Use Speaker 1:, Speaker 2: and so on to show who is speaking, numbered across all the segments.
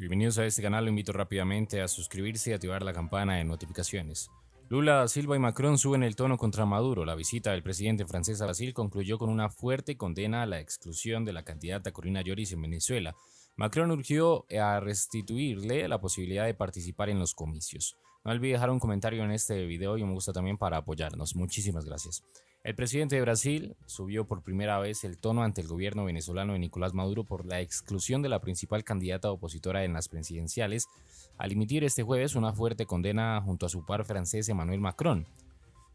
Speaker 1: Bienvenidos a este canal, lo invito rápidamente a suscribirse y activar la campana de notificaciones. Lula, Silva y Macron suben el tono contra Maduro. La visita del presidente francés a Brasil concluyó con una fuerte condena a la exclusión de la candidata Corina Lloris en Venezuela. Macron urgió a restituirle la posibilidad de participar en los comicios. No olvide dejar un comentario en este video y un me gusta también para apoyarnos. Muchísimas gracias. El presidente de Brasil subió por primera vez el tono ante el gobierno venezolano de Nicolás Maduro por la exclusión de la principal candidata opositora en las presidenciales, al emitir este jueves una fuerte condena junto a su par francés Emmanuel Macron.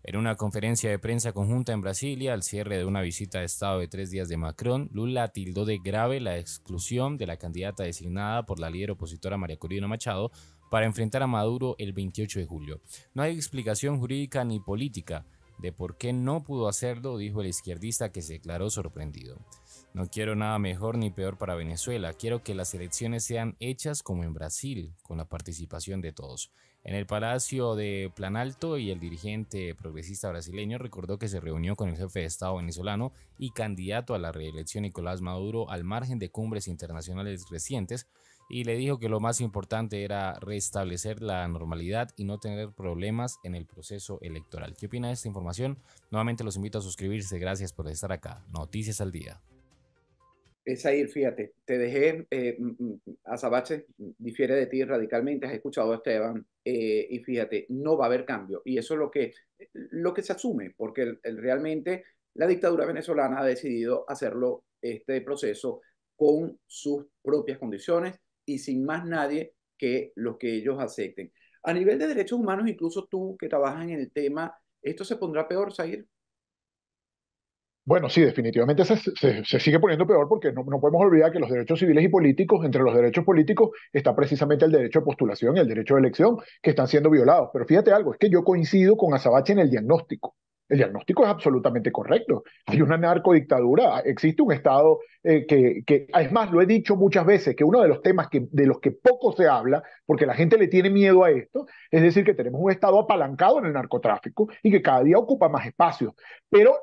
Speaker 1: En una conferencia de prensa conjunta en Brasilia, al cierre de una visita de Estado de tres días de Macron, Lula tildó de grave la exclusión de la candidata designada por la líder opositora María Corina Machado para enfrentar a Maduro el 28 de julio. No hay explicación jurídica ni política de por qué no pudo hacerlo, dijo el izquierdista que se declaró sorprendido. No quiero nada mejor ni peor para Venezuela, quiero que las elecciones sean hechas como en Brasil, con la participación de todos. En el Palacio de Planalto y el dirigente progresista brasileño recordó que se reunió con el jefe de Estado venezolano y candidato a la reelección Nicolás Maduro al margen de cumbres internacionales recientes y le dijo que lo más importante era restablecer la normalidad y no tener problemas en el proceso electoral. ¿Qué opina de esta información? Nuevamente los invito a suscribirse. Gracias por estar acá. Noticias al día.
Speaker 2: Es ahí, fíjate, te dejé, a eh, mm, mm, mm, Azabache difiere de ti radicalmente, has escuchado a Esteban, eh, y fíjate, no va a haber cambio. Y eso es lo que, lo que se asume, porque realmente la dictadura venezolana ha decidido hacerlo, este proceso, con sus propias condiciones, y sin más nadie que los que ellos acepten. A nivel de derechos humanos, incluso tú que trabajas en el tema, ¿esto se pondrá peor, Zahir?
Speaker 3: Bueno, sí, definitivamente se, sigue poniendo peor porque no, no, podemos olvidar que los derechos civiles y políticos, entre los derechos políticos está precisamente el derecho de postulación y el derecho de elección que están siendo violados. Pero fíjate algo, es que yo coincido con Azabache en el diagnóstico. El diagnóstico es absolutamente correcto. Hay una narcodictadura, existe un Estado eh, que, que, es más, lo he dicho muchas veces, que uno de los temas de los que poco se habla, porque la gente le tiene miedo a esto, es decir, que tenemos un Estado apalancado en el narcotráfico y que cada día ocupa más espacio. Pero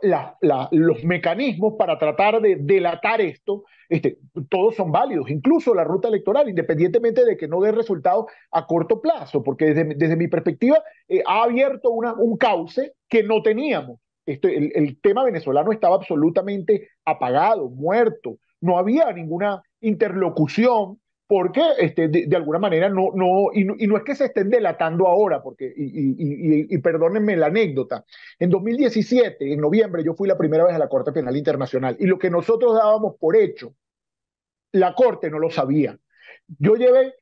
Speaker 3: los mecanismos para tratar de delatar esto, este, todos son válidos, incluso la ruta electoral, independientemente de que no dé resultado a corto plazo, porque desde, mi perspectiva eh, ha abierto un cauce que no teníamos. Este, el, tema venezolano estaba absolutamente apagado, muerto, no había ninguna interlocución porque este, de, alguna manera no, no y, no, es que se estén delatando ahora, porque, y, y, y, perdónenme la anécdota, en 2017, en noviembre, yo fui la primera vez a la Corte Penal Internacional y lo que nosotros dábamos por hecho, la Corte no lo sabía. Yo llevé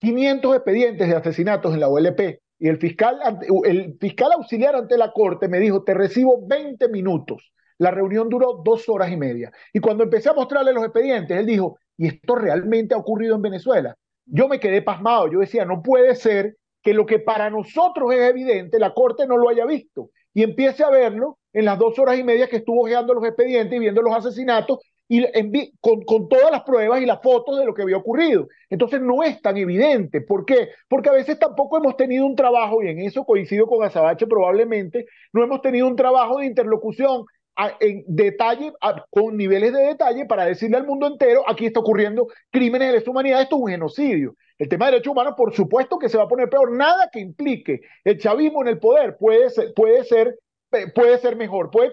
Speaker 3: 500 expedientes de asesinatos en la OLP y el fiscal, el fiscal auxiliar ante la corte me dijo, te recibo 20 minutos. La reunión duró dos horas y media. Y cuando empecé a mostrarle los expedientes, él dijo, ¿y esto realmente ha ocurrido en Venezuela? Yo me quedé pasmado, yo decía, no puede ser que lo que para nosotros es evidente, la corte no lo haya visto y empiece a verlo en las dos horas y media que estuvo ojeando los expedientes y viendo los asesinatos y en, con, con, todas las pruebas y las fotos de lo que había ocurrido. Entonces no es tan evidente. ¿Por qué? Porque a veces tampoco hemos tenido un trabajo, y en eso coincido con Azabache probablemente, no hemos tenido un trabajo de interlocución en detalle, con niveles de detalle para decirle al mundo entero, aquí está ocurriendo crímenes de lesa humanidad, esto es un genocidio. El tema de derechos humanos, por supuesto que se va a poner peor, nada que implique el chavismo en el poder puede ser, puede ser, eh, puede ser mejor, puede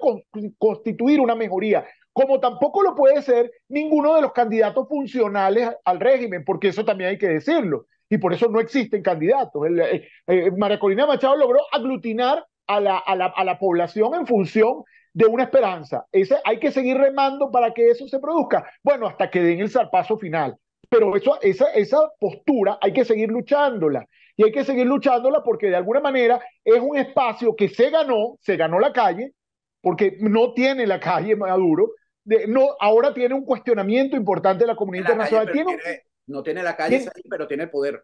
Speaker 3: constituir una mejoría como tampoco lo puede ser ninguno de los candidatos funcionales al régimen, porque eso también hay que decirlo, y por eso no existen candidatos. Eh, eh, María Corina Machado logró aglutinar a la, a, la, a la, población en función de una esperanza. Ese, hay que seguir remando para que eso se produzca. Bueno, hasta que den el zarpazo final. Pero eso, esa, esa postura hay que seguir luchándola. Y hay que seguir luchándola porque de alguna manera es un espacio que se ganó, se ganó la calle, porque no tiene la calle Maduro, no, ahora tiene un cuestionamiento importante de la comunidad internacional.
Speaker 2: no tiene la calle, pero tiene poder.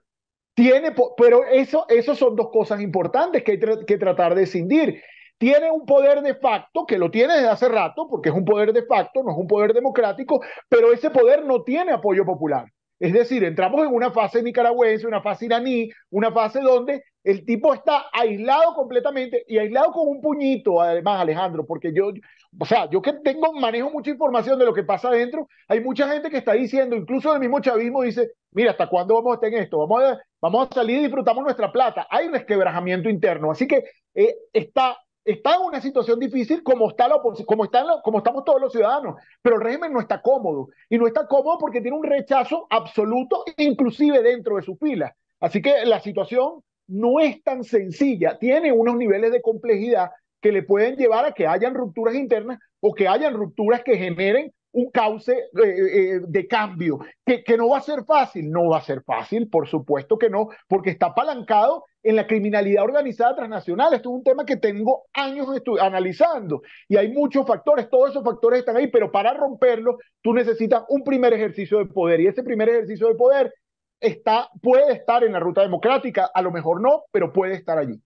Speaker 3: Tiene, pero eso, eso son dos cosas importantes que hay que tratar de escindir. Tiene un poder de facto, que lo tiene desde hace rato, porque es un poder de facto, no es un poder democrático, pero ese poder no tiene apoyo popular. Es decir, entramos en una fase nicaragüense, una fase iraní, una fase donde el tipo está aislado completamente y aislado con un puñito, además, Alejandro, porque yo, o sea, yo que tengo, manejo mucha información de lo que pasa adentro, hay mucha gente que está diciendo, incluso el mismo chavismo dice, mira, ¿hasta cuándo vamos a estar en esto? Vamos a, vamos a salir y disfrutamos nuestra plata. Hay un desquebrajamiento interno, así que eh, está está en una situación difícil como, está como, están como estamos todos los ciudadanos, pero el régimen no está cómodo y no está cómodo porque tiene un rechazo absoluto, inclusive dentro de su filas. Así que la situación no es tan sencilla, tiene unos niveles de complejidad que le pueden llevar a que hayan rupturas internas o que hayan rupturas que generen un cauce eh, eh, de cambio, que, que no va a ser fácil, no va a ser fácil, por supuesto que no, porque está apalancado en la criminalidad organizada transnacional. Esto es un tema que tengo años analizando y hay muchos factores, todos esos factores están ahí, pero para romperlo tú necesitas un primer ejercicio de poder y ese primer ejercicio de poder está, puede estar en la ruta democrática, a lo mejor no, pero puede estar allí.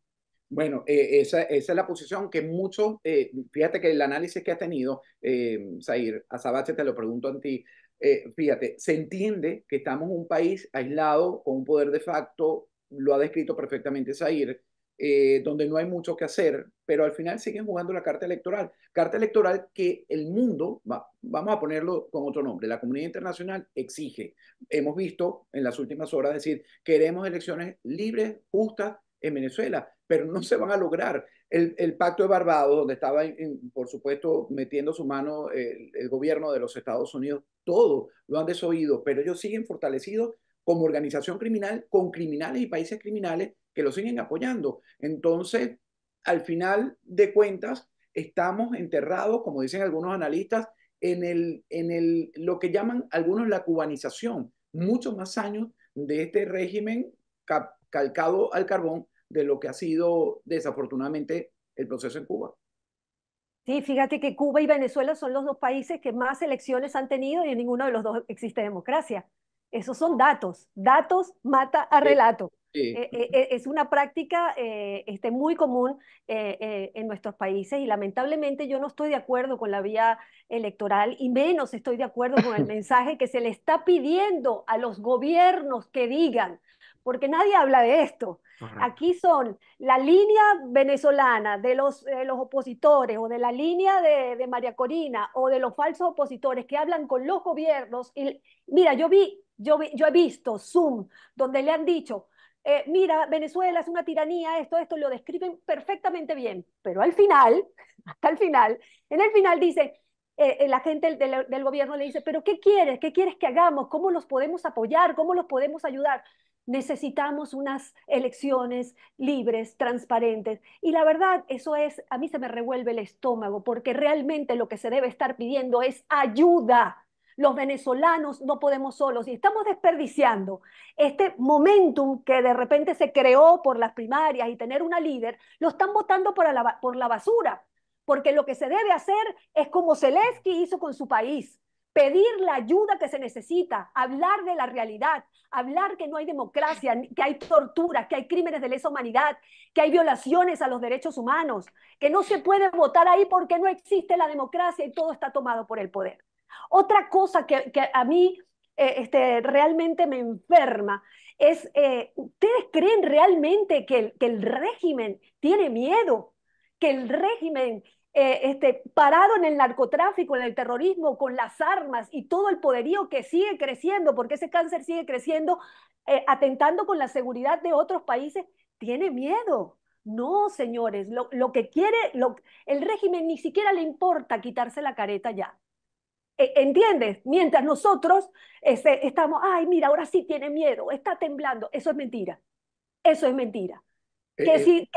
Speaker 2: Bueno, eh, esa, es la posición que muchos, eh, fíjate que el análisis que ha tenido, eh, Zair, a Sabache te lo pregunto a ti, eh, fíjate, se entiende que estamos en un país aislado, con un poder de facto lo ha descrito perfectamente Zair, eh, donde no hay mucho que hacer, pero al final siguen jugando la carta electoral. Carta electoral que el mundo, va, vamos a ponerlo con otro nombre, la comunidad internacional exige. Hemos visto en las últimas horas decir, queremos elecciones libres, justas en Venezuela, pero no se van a lograr. El, pacto de Barbados, donde estaba, por supuesto, metiendo su mano eh, el, gobierno de los Estados Unidos, todo lo han desoído, pero ellos siguen fortalecidos como organización criminal con criminales y países criminales que lo siguen apoyando. Entonces, al final de cuentas, estamos enterrados, como dicen algunos analistas, en, el, en el, lo que llaman algunos la cubanización, muchos más años de este régimen calcado al carbón de lo que ha sido desafortunadamente el proceso en Cuba.
Speaker 4: Sí, fíjate que Cuba y Venezuela son los dos países que más elecciones han tenido y en ninguno de los dos existe democracia. Esos son datos. Datos mata a relato. Eh, eh, eh, es una práctica este, muy común en nuestros países y lamentablemente yo no estoy de acuerdo con la vía electoral y menos estoy de acuerdo con el mensaje que se le está pidiendo a los gobiernos que digan, porque nadie habla de esto. Aquí son la línea venezolana de los, los opositores o de la línea de, de, María Corina o de los falsos opositores que hablan con los gobiernos. Y, mira, yo vi yo, he visto Zoom donde le han dicho, eh, mira, Venezuela es una tiranía, esto, esto, lo describen perfectamente bien, pero al final, hasta el final, en el final dice, eh, eh, la gente del, del, gobierno le dice, pero ¿qué quieres? ¿Qué quieres que hagamos? ¿Cómo los podemos apoyar? ¿Cómo los podemos ayudar? Necesitamos unas elecciones libres, transparentes. Y la verdad, eso es, a mí se me revuelve el estómago, porque realmente lo que se debe estar pidiendo es ayuda los venezolanos no podemos solos y estamos desperdiciando este momentum que de repente se creó por las primarias y tener una líder, lo están votando por la, basura, porque lo que se debe hacer es como Zelensky hizo con su país, pedir la ayuda que se necesita, hablar de la realidad, hablar que no hay democracia, que hay tortura, que hay crímenes de lesa humanidad, que hay violaciones a los derechos humanos, que no se puede votar ahí porque no existe la democracia y todo está tomado por el poder. Otra cosa que, a mí eh, este, realmente me enferma es, eh, ¿ustedes creen realmente que el, régimen tiene miedo? Que el régimen, eh, este, parado en el narcotráfico, en el terrorismo, con las armas y todo el poderío que sigue creciendo, porque ese cáncer sigue creciendo, atentando con la seguridad de otros países, tiene miedo. No, señores, lo, que quiere, el régimen ni siquiera le importa quitarse la careta ya. E, ¿Entiendes? Mientras nosotros este, estamos, ay, mira, ahora sí tiene miedo, está temblando. Eso es mentira. Eso es mentira. Eh, que, eh. si,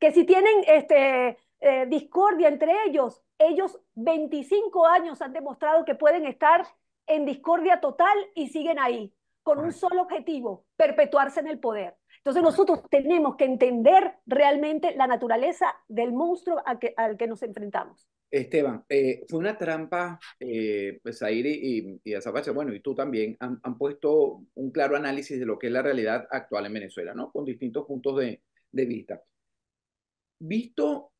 Speaker 4: que, si tienen este, eh, discordia entre ellos, ellos 25 años han demostrado que pueden estar en discordia total y siguen ahí, con un solo objetivo, perpetuarse en el poder. Entonces nosotros tenemos que entender realmente la naturaleza del monstruo al que nos enfrentamos.
Speaker 2: Esteban, eh, fue una trampa, eh, pues y, y, bueno, y tú también, han, puesto un claro análisis de lo que es la realidad actual en Venezuela, ¿no? Con distintos puntos de, vista. Visto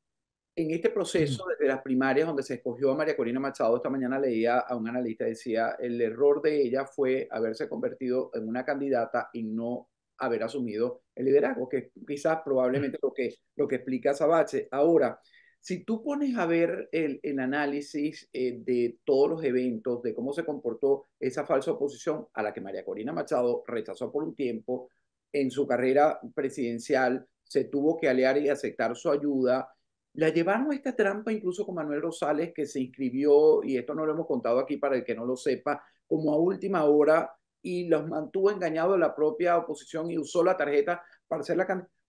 Speaker 2: en este proceso de las primarias donde se escogió a María Corina Machado, esta mañana leía a un analista, decía, el error de ella fue haberse convertido en una candidata y no haber asumido el liderazgo, que quizás probablemente lo que, lo que explica Sabache. Ahora, si tú pones a ver el, análisis eh, de todos los eventos, de cómo se comportó esa falsa oposición a la que María Corina Machado rechazó por un tiempo, en su carrera presidencial se tuvo que aliar y aceptar su ayuda, la llevaron a esta trampa incluso con Manuel Rosales, que se inscribió, y esto no lo hemos contado aquí para el que no lo sepa, como a última hora y los mantuvo engañados de la propia oposición y usó la tarjeta para hacer la...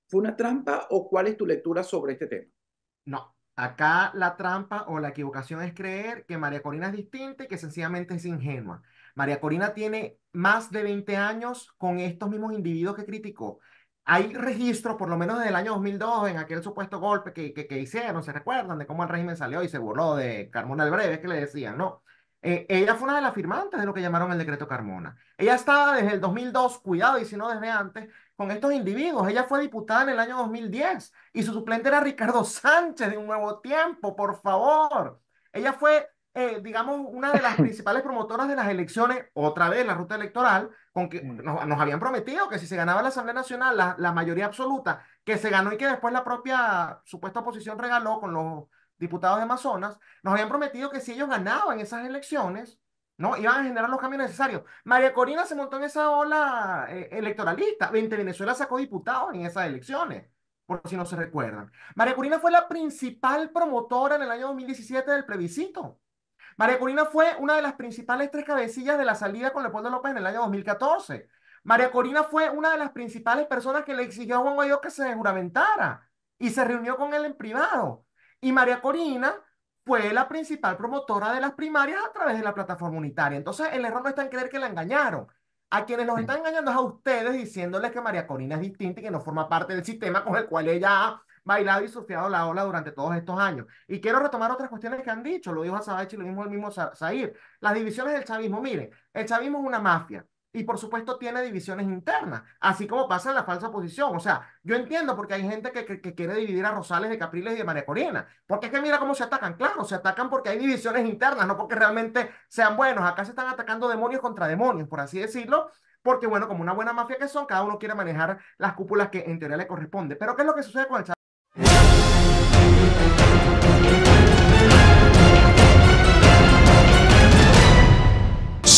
Speaker 2: ¿Fue una trampa o cuál es tu lectura sobre este tema?
Speaker 5: No, Acá la trampa o la equivocación es creer que María Corina es distinta y que sencillamente es ingenua. María Corina tiene más de 20 años con estos mismos individuos que criticó. Hay registros, por lo menos desde el año 2002, en aquel supuesto golpe que, que, hicieron, ¿se recuerdan de cómo el régimen salió y se burló de Carmona el Breve, que le decían, ¿no? Eh, ella fue una de las firmantes de lo que llamaron el decreto Carmona. Ella estaba desde el 2002, cuidado, y si no desde antes, con estos individuos. Ella fue diputada en el año 2010 y su suplente era Ricardo Sánchez de Un Nuevo Tiempo, por favor. Ella fue, eh, digamos, una de las principales promotoras de las elecciones, otra vez la ruta electoral, con que mm. nos, habían prometido que si se ganaba la Asamblea Nacional, la, la, mayoría absoluta, que se ganó y que después la propia supuesta oposición regaló con los diputados de Amazonas, nos habían prometido que si ellos ganaban esas elecciones, ¿no? Iban a generar los cambios necesarios. María Corina se montó en esa ola eh, electoralista. 20 Venezuela sacó diputados en esas elecciones, por si no se recuerdan. María Corina fue la principal promotora en el año 2017 del plebiscito. María Corina fue una de las principales tres cabecillas de la salida con Leopoldo López en el año 2014. María Corina fue una de las principales personas que le exigió a Juan Guaidó que se juramentara y se reunió con él en privado. Y María Corina fue la principal promotora de las primarias a través de la plataforma unitaria. Entonces, el error no está en creer que la engañaron. A quienes los están engañando es a ustedes diciéndoles que María Corina es distinta y que no forma parte del sistema con el cual ella ha bailado y surfeado la ola durante todos estos años. Y quiero retomar otras cuestiones que han dicho, lo dijo a y lo dijo el mismo Zahir Las divisiones del chavismo, miren, el chavismo es una mafia y por supuesto tiene divisiones internas, así como pasa en la falsa posición. O sea, yo entiendo porque hay gente que, quiere dividir a Rosales de Capriles y de María Corina, porque es que mira cómo se atacan, claro, se atacan porque hay divisiones internas, no porque realmente sean buenos, acá se están atacando demonios contra demonios, por así decirlo, porque bueno, como una buena mafia que son, cada uno quiere manejar las cúpulas que en teoría le corresponde. Pero ¿qué es lo que sucede con el chat?